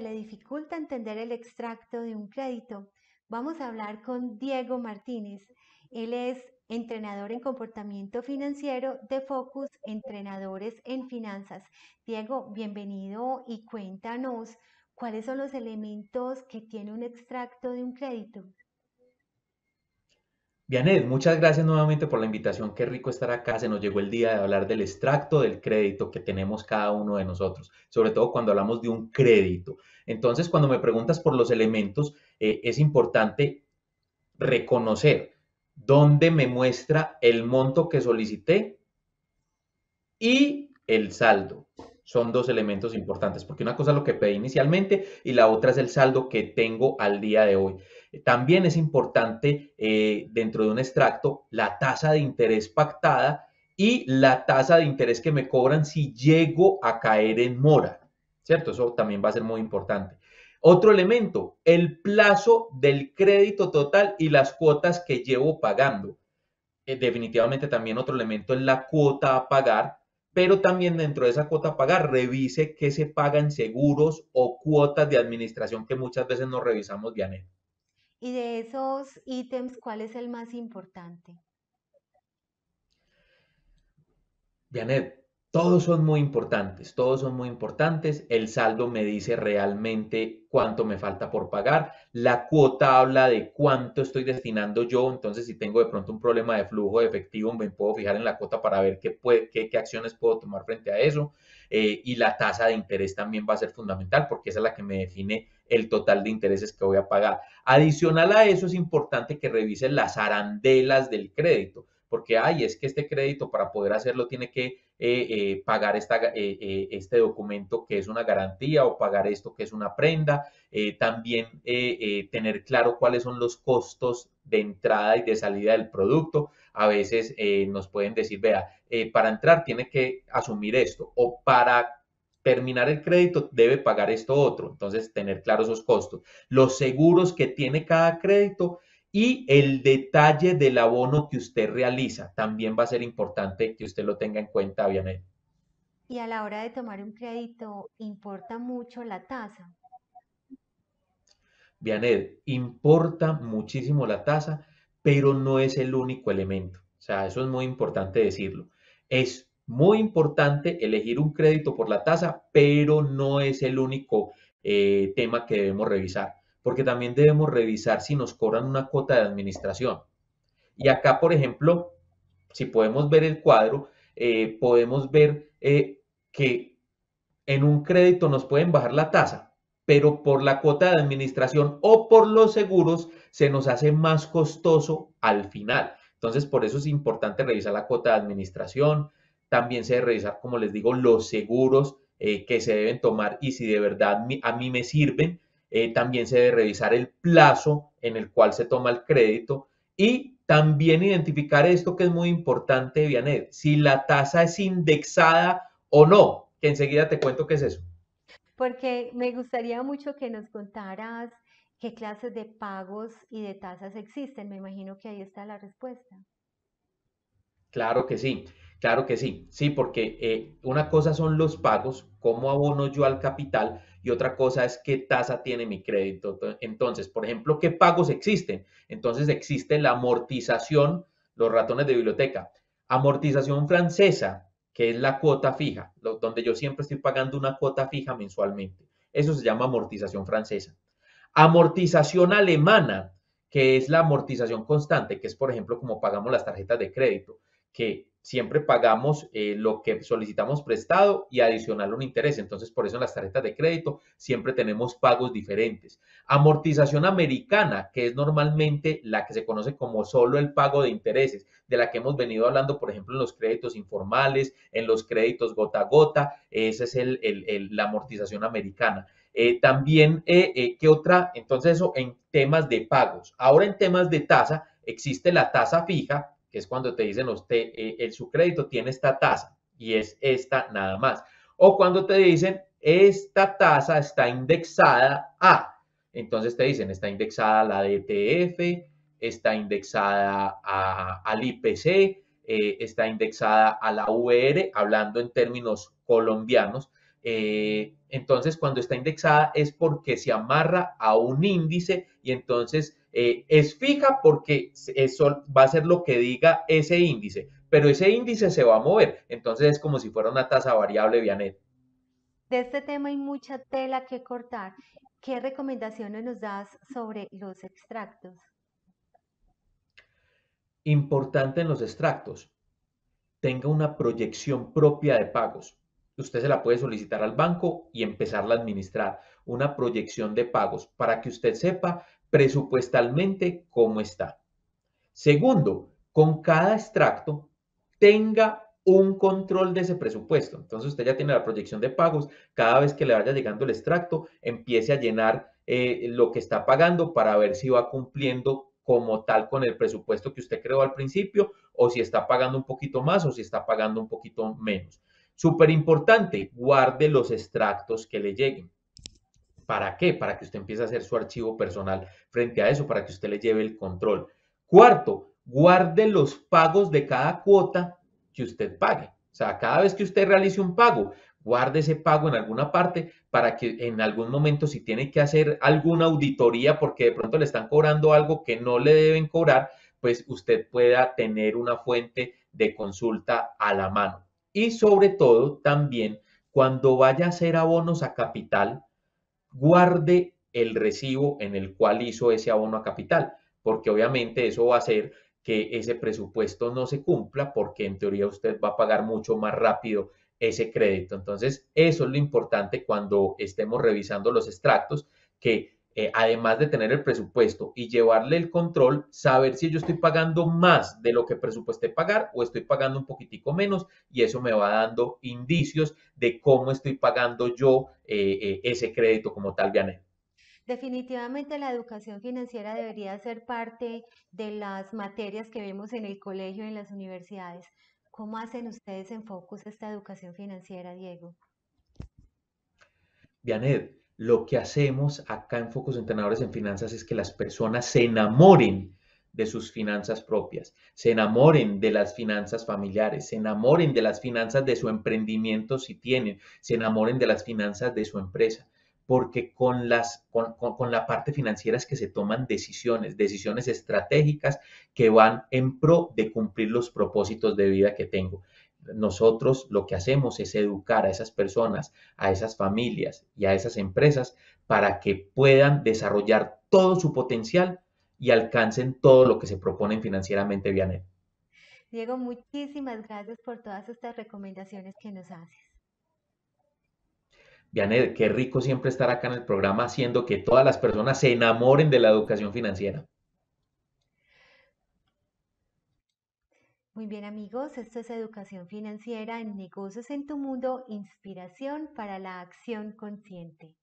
le dificulta entender el extracto de un crédito. Vamos a hablar con Diego Martínez. Él es entrenador en comportamiento financiero de Focus Entrenadores en Finanzas. Diego, bienvenido y cuéntanos cuáles son los elementos que tiene un extracto de un crédito. Vianet, muchas gracias nuevamente por la invitación. Qué rico estar acá. Se nos llegó el día de hablar del extracto del crédito que tenemos cada uno de nosotros, sobre todo cuando hablamos de un crédito. Entonces, cuando me preguntas por los elementos, eh, es importante reconocer dónde me muestra el monto que solicité y el saldo son dos elementos importantes, porque una cosa es lo que pedí inicialmente y la otra es el saldo que tengo al día de hoy. También es importante eh, dentro de un extracto la tasa de interés pactada y la tasa de interés que me cobran si llego a caer en mora, ¿cierto? Eso también va a ser muy importante. Otro elemento, el plazo del crédito total y las cuotas que llevo pagando. Eh, definitivamente también otro elemento es la cuota a pagar pero también dentro de esa cuota a pagar, revise qué se paga en seguros o cuotas de administración que muchas veces no revisamos Dianet. ¿eh? Y de esos ítems, ¿cuál es el más importante? Dianet. Todos son muy importantes, todos son muy importantes. El saldo me dice realmente cuánto me falta por pagar. La cuota habla de cuánto estoy destinando yo. Entonces, si tengo de pronto un problema de flujo de efectivo, me puedo fijar en la cuota para ver qué, qué, acciones puedo tomar frente a eso. Eh, y la tasa de interés también va a ser fundamental porque esa es la que me define el total de intereses que voy a pagar. Adicional a eso, es importante que revisen las arandelas del crédito porque, ay, es que este crédito para poder hacerlo tiene que eh, eh, pagar esta, eh, este documento que es una garantía o pagar esto que es una prenda. también tener claro cuáles son los costos de entrada y de salida del producto. A veces nos pueden decir, vea, para entrar tiene que asumir esto o para terminar el crédito debe pagar esto otro. Entonces, tener claros esos costos. Los seguros que tiene cada crédito y el detalle del abono que usted realiza. También va a ser importante que usted lo tenga en cuenta, Vianel. Y a la hora de tomar un crédito, ¿importa mucho la tasa? Vianel, importa muchísimo la tasa, pero no es el único elemento. O sea, eso es muy importante decirlo. Es muy importante elegir un crédito por la tasa, pero no es el único eh, tema que debemos revisar porque también debemos revisar si nos cobran una cuota de administración. Y acá, por ejemplo, si podemos ver el cuadro, eh, podemos ver eh, que en un crédito nos pueden bajar la tasa, pero por la cuota de administración o por los seguros se nos hace más costoso al final. Entonces, por eso es importante revisar la cuota de administración. También se debe revisar, como les digo, los seguros eh, que se deben tomar y si de verdad a mí me sirven eh, también se debe revisar el plazo en el cual se toma el crédito y también identificar esto que es muy importante, Vianet, si la tasa es indexada o no, que enseguida te cuento qué es eso. Porque me gustaría mucho que nos contaras qué clases de pagos y de tasas existen. Me imagino que ahí está la respuesta. Claro que sí, claro que sí. Sí, porque eh, una cosa son los pagos, cómo abono yo al capital, y otra cosa es qué tasa tiene mi crédito. Entonces, por ejemplo, qué pagos existen. Entonces existe la amortización, los ratones de biblioteca, amortización francesa, que es la cuota fija, donde yo siempre estoy pagando una cuota fija mensualmente. Eso se llama amortización francesa. Amortización alemana, que es la amortización constante, que es, por ejemplo, como pagamos las tarjetas de crédito que siempre pagamos eh, lo que solicitamos prestado y adicional un interés. Entonces, por eso en las tarjetas de crédito siempre tenemos pagos diferentes. Amortización americana, que es normalmente la que se conoce como solo el pago de intereses, de la que hemos venido hablando, por ejemplo, en los créditos informales, en los créditos gota a gota, esa es el, la amortización americana. Eh, también, eh, ¿qué otra? Entonces, eso en temas de pagos. Ahora en temas de tasa, existe la tasa fija, que es cuando te dicen usted, eh, el, su crédito tiene esta tasa y es esta nada más. O cuando te dicen, esta tasa está indexada a, entonces te dicen, está indexada a la DTF, está indexada a, al IPC, eh, está indexada a la VR, hablando en términos colombianos. Eh, entonces, cuando está indexada es porque se amarra a un índice y entonces eh, es fija porque eso va a ser lo que diga ese índice, pero ese índice se va a mover, entonces es como si fuera una tasa variable, Vianet. De este tema hay mucha tela que cortar. ¿Qué recomendaciones nos das sobre los extractos? Importante en los extractos, tenga una proyección propia de pagos. Usted se la puede solicitar al banco y empezarla a administrar, una proyección de pagos, para que usted sepa presupuestalmente cómo está. Segundo, con cada extracto tenga un control de ese presupuesto. Entonces usted ya tiene la proyección de pagos. Cada vez que le vaya llegando el extracto, empiece a llenar eh, lo que está pagando para ver si va cumpliendo como tal con el presupuesto que usted creó al principio o si está pagando un poquito más o si está pagando un poquito menos. Súper importante, guarde los extractos que le lleguen. ¿Para qué? Para que usted empiece a hacer su archivo personal frente a eso, para que usted le lleve el control. Cuarto, guarde los pagos de cada cuota que usted pague. O sea, cada vez que usted realice un pago, guarde ese pago en alguna parte para que en algún momento si tiene que hacer alguna auditoría porque de pronto le están cobrando algo que no le deben cobrar, pues usted pueda tener una fuente de consulta a la mano. Y sobre todo también cuando vaya a hacer abonos a capital, guarde el recibo en el cual hizo ese abono a capital, porque obviamente eso va a hacer que ese presupuesto no se cumpla porque en teoría usted va a pagar mucho más rápido ese crédito. Entonces, eso es lo importante cuando estemos revisando los extractos, que eh, además de tener el presupuesto y llevarle el control, saber si yo estoy pagando más de lo que presupuesté pagar o estoy pagando un poquitico menos y eso me va dando indicios de cómo estoy pagando yo eh, eh, ese crédito como tal, Vianel. Definitivamente la educación financiera debería ser parte de las materias que vemos en el colegio y en las universidades. ¿Cómo hacen ustedes en Focus esta educación financiera, Diego? Vianel, lo que hacemos acá en Focus Entrenadores en Finanzas es que las personas se enamoren de sus finanzas propias, se enamoren de las finanzas familiares, se enamoren de las finanzas de su emprendimiento si tienen, se enamoren de las finanzas de su empresa, porque con, las, con, con la parte financiera es que se toman decisiones, decisiones estratégicas que van en pro de cumplir los propósitos de vida que tengo nosotros lo que hacemos es educar a esas personas, a esas familias y a esas empresas para que puedan desarrollar todo su potencial y alcancen todo lo que se proponen financieramente vía Diego, muchísimas gracias por todas estas recomendaciones que nos haces. Vianet, qué rico siempre estar acá en el programa haciendo que todas las personas se enamoren de la educación financiera. Muy bien amigos, esto es Educación Financiera en Negocios en tu Mundo, Inspiración para la Acción Consciente.